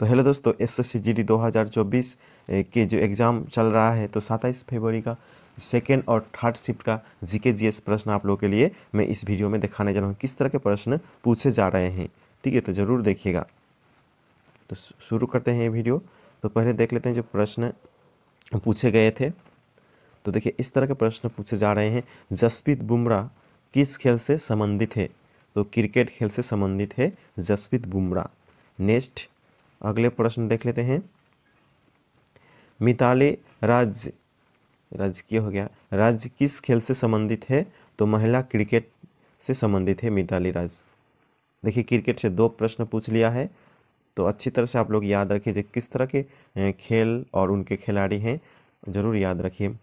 तो हेलो दोस्तों S S C G D दो हज़ार चौबीस के जो एग्ज़ाम चल रहा है तो सत्ताईस फरवरी का सेकेंड और थर्ड शिफ्ट का जीके जीएस प्रश्न आप लोगों के लिए मैं इस वीडियो में दिखाने जा रहा हूँ किस तरह के प्रश्न पूछे जा रहे हैं ठीक है तो ज़रूर देखिएगा तो शुरू करते हैं ये वीडियो तो पहले देख लेते हैं जो प्रश्न पूछे गए थे तो देखिए इस तरह के प्रश्न पूछे जा रहे हैं जसप्रीत बुमराह किस खेल से संबंधित है तो क्रिकेट खेल से संबंधित है जसप्रीत बुमराह नेक्स्ट अगले प्रश्न देख लेते हैं मिताले राज्य राजकीय हो गया राज्य किस खेल से संबंधित है तो महिला क्रिकेट से संबंधित है मिताली राज देखिए क्रिकेट से दो प्रश्न पूछ लिया है तो अच्छी तरह से आप लोग याद रखिए किस तरह के खेल और उनके खिलाड़ी हैं जरूर याद रखिए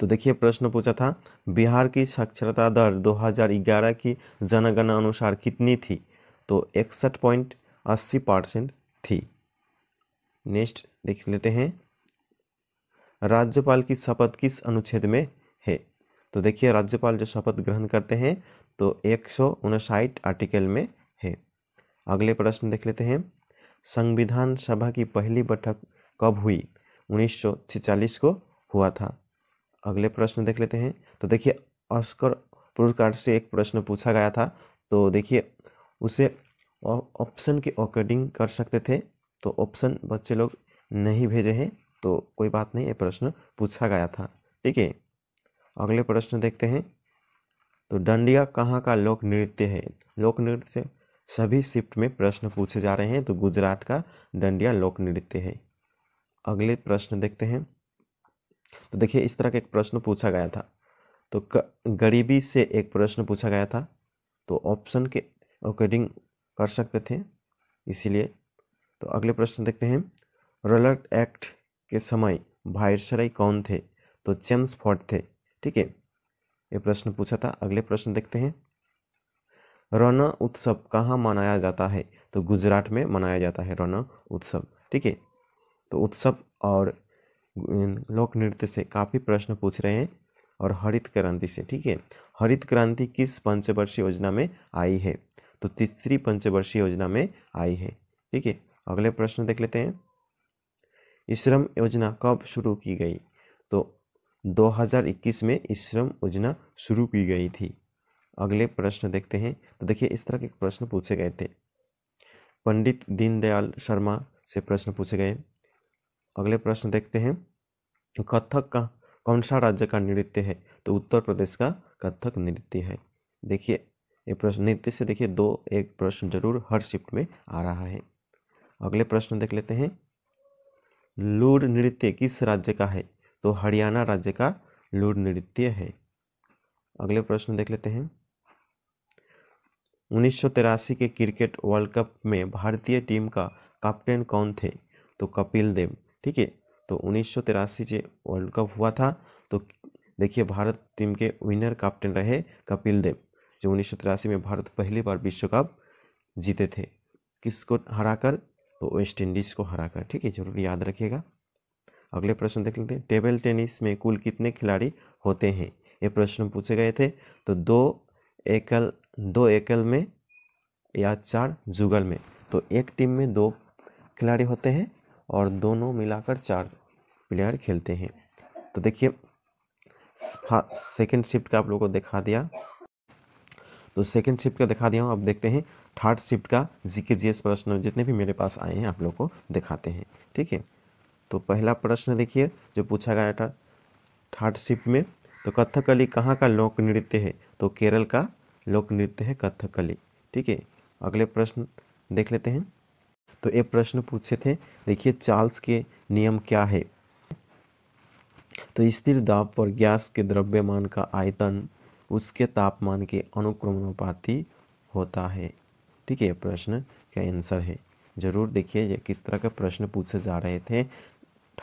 तो देखिए प्रश्न पूछा था बिहार की साक्षरता दर 2011 की जनगणना अनुसार कितनी थी तो इकसठ पॉइंट अस्सी परसेंट थी नेक्स्ट देख लेते हैं राज्यपाल की शपथ किस अनुच्छेद में है तो देखिए राज्यपाल जो शपथ ग्रहण करते हैं तो एक आर्टिकल में है अगले प्रश्न देख लेते हैं संविधान सभा की पहली बैठक कब हुई 1946 को हुआ था अगले प्रश्न देख लेते हैं तो देखिए ऑस्कर पुरस्कार से एक प्रश्न पूछा गया था तो देखिए उसे और ऑप्शन के अकॉर्डिंग कर सकते थे तो ऑप्शन बच्चे लोग नहीं भेजे हैं तो कोई बात नहीं ये प्रश्न पूछा गया था ठीक है अगले प्रश्न देखते हैं तो डंडिया कहाँ का लोक नृत्य है लोक नृत्य सभी शिफ्ट में प्रश्न पूछे जा रहे हैं तो गुजरात का डंडिया लोक नृत्य है अगले प्रश्न देखते हैं तो देखिए इस तरह का एक प्रश्न पूछा गया था तो गरीबी से एक प्रश्न पूछा गया था तो ऑप्शन के अकॉर्डिंग कर सकते थे इसीलिए तो अगले प्रश्न देखते हैं रोलर एक्ट के समय वायसराय कौन थे तो चेम्स फोर्ड थे ठीक है ये प्रश्न पूछा था अगले प्रश्न देखते हैं रौना उत्सव कहाँ मनाया जाता है तो गुजरात में मनाया जाता है रन उत्सव ठीक है तो उत्सव और लोक नृत्य से काफ़ी प्रश्न पूछ रहे हैं और हरित क्रांति से ठीक है हरित क्रांति किस पंचवर्षीय योजना में आई है तो तीसरी पंचवर्षीय योजना में आई है ठीक है अगले प्रश्न देख लेते हैं श्रम योजना कब शुरू की गई तो 2021 में श्रम योजना शुरू की गई थी अगले प्रश्न देखते हैं तो देखिए इस तरह के प्रश्न पूछे गए थे पंडित दीनदयाल शर्मा से प्रश्न पूछे गए अगले प्रश्न देखते हैं कथक का कौन सा राज्य का नृत्य है तो उत्तर प्रदेश का कथक नृत्य है देखिए ये प्रश्न नित्य से देखिए दो एक प्रश्न जरूर हर शिफ्ट में आ रहा है अगले प्रश्न देख लेते हैं लूड नृत्य किस राज्य का है तो हरियाणा राज्य का लूड नृत्य है अगले प्रश्न देख लेते हैं उन्नीस के क्रिकेट वर्ल्ड कप में भारतीय टीम का कैप्टन कौन थे तो कपिल देव ठीक है तो उन्नीस से वर्ल्ड कप हुआ था तो देखिए भारत टीम के विनर कैप्टन रहे कपिल देव जो उन्नीस में भारत पहली बार विश्व कप जीते थे किसको हरा कर तो वेस्ट इंडीज़ को हरा कर ठीक है जरूर याद रखिएगा अगले प्रश्न देख लेते हैं टेबल टेनिस में कुल कितने खिलाड़ी होते हैं ये प्रश्न पूछे गए थे तो दो एकल दो एकल में या चार जुगल में तो एक टीम में दो खिलाड़ी होते हैं और दोनों मिलाकर चार प्लेयर खेलते हैं तो देखिए सेकेंड शिफ्ट का आप लोगों को दिखा दिया तो सेकेंड शिफ्ट का दिखा दिया हूँ अब देखते हैं थर्ड शिफ्ट का जी के प्रश्न जितने भी मेरे पास आए हैं आप लोग को दिखाते हैं ठीक है तो पहला प्रश्न देखिए जो पूछा गया था थर्ड शिफ्ट में तो कथकली कहाँ का लोक नृत्य है तो केरल का लोक नृत्य है कथकली ठीक है अगले प्रश्न देख लेते हैं तो ये प्रश्न पूछे थे देखिए चार्ल्स के नियम क्या है तो स्थिर दाब पर गैस के द्रव्यमान का आयतन उसके तापमान के अनुक्रमानुपाती होता है ठीक है प्रश्न का आंसर है जरूर देखिए ये किस तरह का प्रश्न पूछे जा रहे थे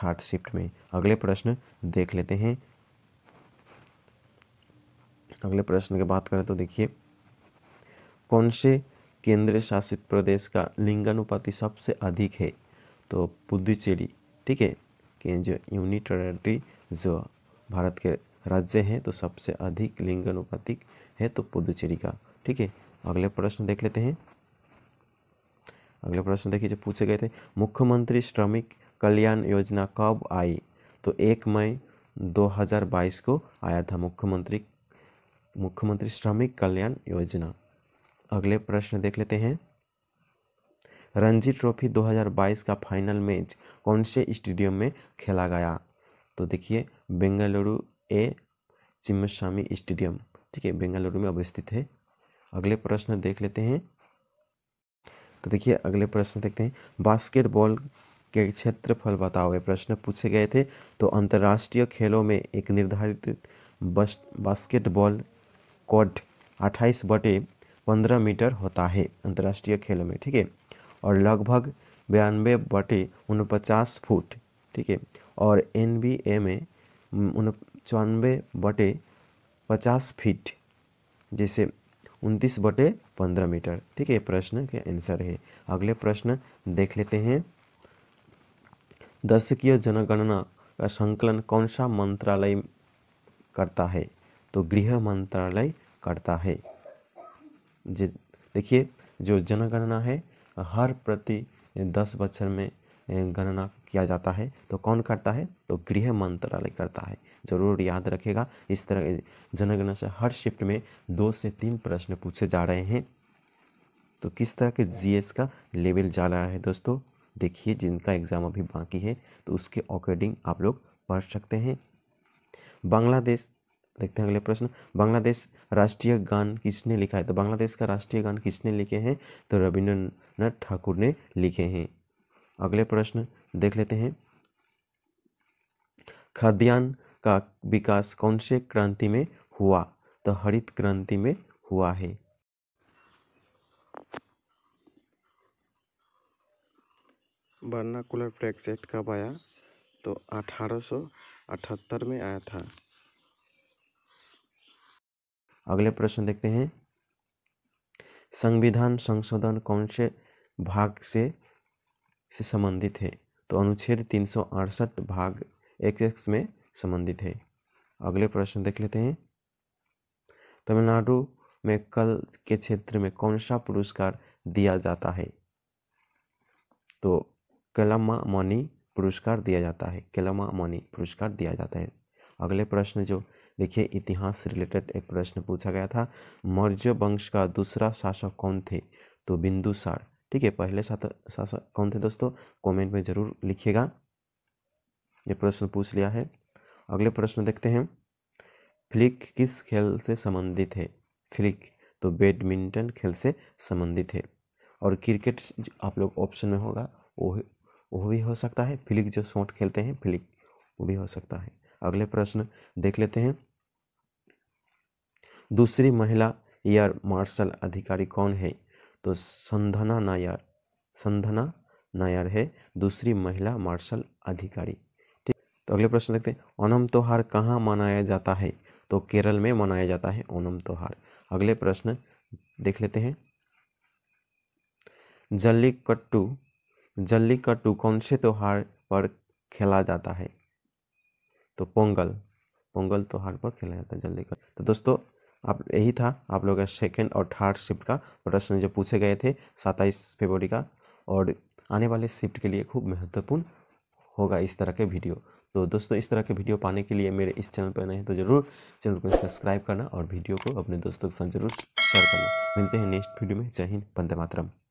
थर्ड शिफ्ट में अगले प्रश्न देख लेते हैं अगले प्रश्न की बात करें तो देखिए कौन से केंद्र शासित प्रदेश का लिंगानुपाति सबसे अधिक है तो पुदुचेरी ठीक है कि जो टेरेटरी जो भारत के राज्य हैं तो सबसे अधिक लिंगानुपातिक है तो पुदुचेरी का ठीक है अगले प्रश्न देख लेते हैं अगले प्रश्न देखिए जो पूछे गए थे मुख्यमंत्री श्रमिक कल्याण योजना कब आई तो एक मई 2022 को आया था मुख्यमंत्री मुख्यमंत्री श्रमिक कल्याण योजना अगले प्रश्न देख लेते हैं रणजी ट्रॉफी 2022 का फाइनल मैच कौन से स्टेडियम में खेला गया तो देखिए बेंगलुरु ए चिम्मस्वामी स्टेडियम ठीक है बेंगलुरु में अवस्थित है अगले प्रश्न देख लेते हैं तो देखिए अगले प्रश्न देखते हैं बास्केटबॉल के क्षेत्रफल बताओ ये प्रश्न पूछे गए थे तो अंतर्राष्ट्रीय खेलों में एक निर्धारित बास्केटबॉल कोर्ट 28 बटे 15 मीटर होता है अंतर्राष्ट्रीय खेलों में ठीक है और लगभग बयानवे बटे उनपचास फुट ठीक है और एन में उन चौनबे बटे पचास फीट जैसे उनतीस बटे पंद्रह मीटर ठीक है प्रश्न के आंसर है अगले प्रश्न देख लेते हैं दशकीय जनगणना का संकलन कौन सा मंत्रालय करता है तो गृह मंत्रालय करता है देखिए जो जनगणना है हर प्रति दस बच्चर में गणना किया जाता है तो कौन करता है तो गृह मंत्रालय करता है ज़रूर याद रखेगा इस तरह जनगणना से हर शिफ्ट में दो से तीन प्रश्न पूछे जा रहे हैं तो किस तरह के जीएस का लेवल जा रहा है दोस्तों देखिए जिनका एग्ज़ाम अभी बाकी है तो उसके अकॉर्डिंग आप लोग पढ़ सकते हैं बांग्लादेश देखते हैं अगले प्रश्न बांग्लादेश राष्ट्रीय गान किसने लिखा है तो बांग्लादेश का राष्ट्रीय गान किसने लिखे हैं तो रविंद्रनाथ ठाकुर ने लिखे हैं अगले प्रश्न देख लेते हैं खाद्यान्न का विकास कौन से क्रांति में हुआ तो हरित क्रांति में हुआ है वर्नाकुलर एक्ट कब आया तो 1878 में आया था अगले प्रश्न देखते हैं संविधान संशोधन कौन से भाग से से संबंधित है तो अनुच्छेद तीन भाग एक एक्स में संबंधित है अगले प्रश्न देख लेते हैं तमिलनाडु में कल के क्षेत्र में कौन सा पुरस्कार दिया जाता है तो कलमा मणि पुरस्कार दिया जाता है कलमा मणि पुरस्कार दिया जाता है अगले प्रश्न जो देखिए इतिहास रिलेटेड एक प्रश्न पूछा गया था मौर्य वंश का दूसरा शासक कौन थे तो बिंदुसार ठीक है पहले शासक कौन थे दोस्तों कमेंट में ज़रूर लिखिएगा ये प्रश्न पूछ लिया है अगले प्रश्न देखते हैं फ्लिक किस खेल से संबंधित है फ्लिक तो बैडमिंटन खेल से संबंधित है और क्रिकेट आप लोग ऑप्शन में होगा वो वो भी हो सकता है फ्लिक जो शॉट खेलते हैं फ्लिक वो भी हो सकता है अगले प्रश्न देख लेते हैं दूसरी महिला एयर मार्शल अधिकारी कौन है तो संधना नायर संधना नायर है दूसरी महिला मार्शल अधिकारी ठीक तो अगले प्रश्न देखते हैं ओनम त्योहार कहाँ मनाया जाता है तो केरल में मनाया जाता है ओनम त्यौहार अगले प्रश्न देख लेते हैं जल्लीकट्टू जल्लीकट्टू कौन से त्यौहार पर खेला जाता है तो पोंगल पोंगल त्यौहार पर खेला जाता है जल्लीकट्टू तो दोस्तों आप यही था आप लोगों का सेकेंड और थर्ड शिफ्ट का प्रश्न जो पूछे गए थे सत्ताईस फेबरी का और आने वाले शिफ्ट के लिए खूब महत्वपूर्ण होगा इस तरह के वीडियो तो दोस्तों इस तरह के वीडियो पाने के लिए मेरे इस चैनल पर नहीं तो ज़रूर चैनल को सब्सक्राइब करना और वीडियो को अपने दोस्तों के साथ जरूर शेयर करना मिलते हैं नेक्स्ट वीडियो में जय हिंद बंदे मातरम